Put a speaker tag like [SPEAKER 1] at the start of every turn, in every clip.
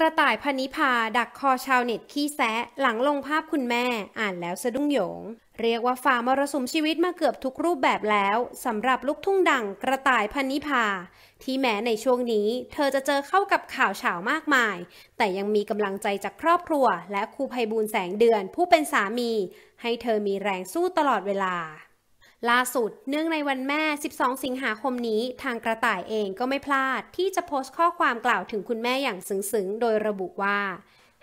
[SPEAKER 1] กระต่ายพนิพาดักคอชาวเน็ตขี้แซะหลังลงภาพคุณแม่อ่านแล้วสะดุ้งหยง เรียกว่าฝ่ามรสุมชีวิตมาเกือบทุกรูปแบบแล้ว สำหรับลูกทุ่งดังกระต่ายพนิพาที่แม้ในช่วงนี้เธอจะเจอเข้ากับข่าวเฉามากมาย แต่ยังมีกำลังใจจากครอบครัวและครูภัยบูลแสงเดือนผู้เป็นสามีให้เธอมีแรงสู้ตลอดเวลาล่าสุดเนื่องในวันแม่ 12 สิงหาคมนี้ทางกระต่ายเองก็ไม่พลาด ที่จะโพสต์ข้อความกล่าวถึงคุณแม่อย่างซึ้งๆโดยระบุว่า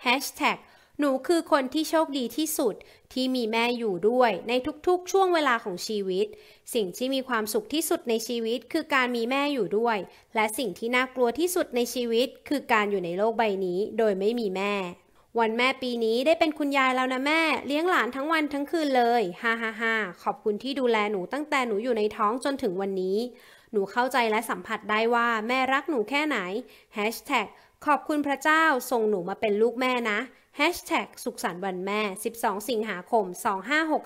[SPEAKER 1] Hashtag หนูคือคนที่โชคดีที่สุดที่มีแม่อยู่ด้วยในทุกๆ ช่วงเวลาของชีวิต สิ่งที่มีความสุขที่สุดในชีวิตคือการมีแม่อยู่ด้วย และสิ่งที่น่ากลัวที่สุดในชีวิต คือการอยู่ในโลกใบนี้ โดยไม่มีแม่วันแม่ปีนี้ได้เป็นคุณยายแล้วนะแม่เลี้ยงหลานทั้งวันทั้งคืนเลยฮ่าฮ่าฮ่าขอบคุณที่ดูแลหนูตั้งแต่หนูอยู่ในท้องจนถึงวันนี้ หนูเข้าใจและสัมผัสได้ว่าแม่รักหนูแค่ไหนฮแท็กขอบคุณพระเจ้าส่งหนูมาเป็นลูกแม่นะฮแท็กสุขสันต์วันแม่ 12 สิงหาคม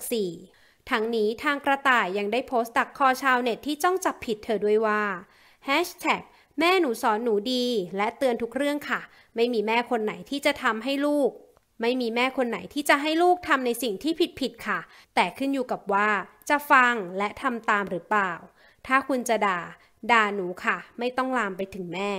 [SPEAKER 1] 2564 ทั้งนี้ทางกระต่ายยังได้โพสต์ตักคอชาวเน็ตที่จ้องจับผิดเธอด้วยว่าฮแท็กแม่หนูสอนหนูดีและเตือนทุกเรื่องค่ะ ไม่มีแม่คนไหนที่จะทำให้ลูก ไม่มีแม่คนไหนที่จะให้ลูกทำในสิ่งที่ผิด ๆ ค่ะ แต่ขึ้นอยู่กับว่าจะฟังและทำตามหรือเปล่า ถ้าคุณจะด่า ด่าหนูค่ะ ไม่ต้องลามไปถึงแม่